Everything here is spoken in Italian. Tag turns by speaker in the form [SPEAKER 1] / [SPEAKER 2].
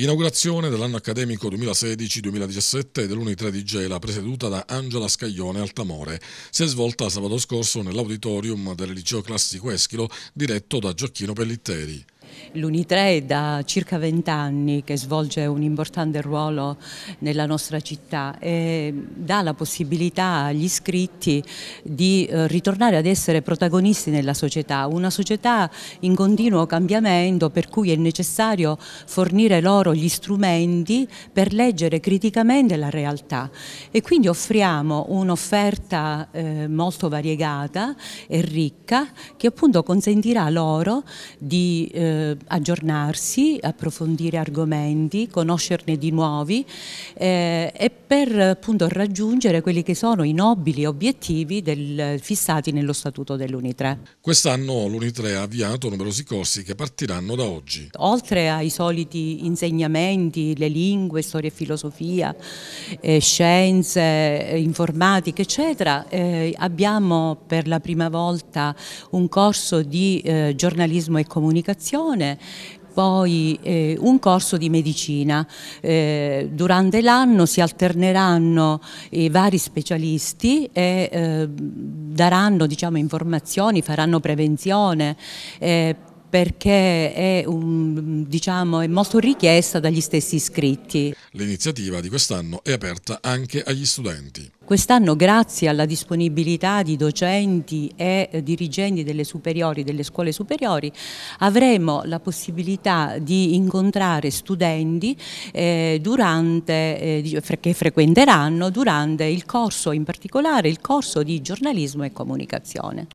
[SPEAKER 1] Inaugurazione dell'anno accademico 2016-2017 dell'Uni3 di Gela, presieduta da Angela Scaglione Altamore. Si è svolta sabato scorso nell'auditorium del liceo classico Eschilo, diretto da Gioacchino Pellitteri
[SPEAKER 2] luni L'Unitrei da circa vent'anni che svolge un importante ruolo nella nostra città e dà la possibilità agli iscritti di eh, ritornare ad essere protagonisti nella società, una società in continuo cambiamento per cui è necessario fornire loro gli strumenti per leggere criticamente la realtà e quindi offriamo un'offerta eh, molto variegata e ricca che appunto consentirà loro di eh, eh, aggiornarsi, approfondire argomenti, conoscerne di nuovi eh, e per appunto raggiungere quelli che sono i nobili obiettivi del, fissati nello Statuto dell'Unitre.
[SPEAKER 1] Quest'anno l'Unitre ha avviato numerosi corsi che partiranno da oggi.
[SPEAKER 2] Oltre ai soliti insegnamenti, le lingue, storia e filosofia, eh, scienze, eh, informatica, eccetera, eh, abbiamo per la prima volta un corso di eh, giornalismo e comunicazione nutrizione poi eh, un corso di medicina. Eh, durante l'anno si alterneranno i eh, vari specialisti e eh, daranno diciamo, informazioni, faranno prevenzione eh, perché è, un, diciamo, è, molto richiesta dagli stessi iscritti.
[SPEAKER 1] L'iniziativa di quest'anno è aperta anche agli studenti.
[SPEAKER 2] Quest'anno grazie alla disponibilità di docenti e eh, dirigenti delle superiori, delle scuole superiori, avremo la possibilità di incontrare studenti eh, durante, eh, che frequenteranno durante il corso, in particolare il corso di giornalismo e comunicazione.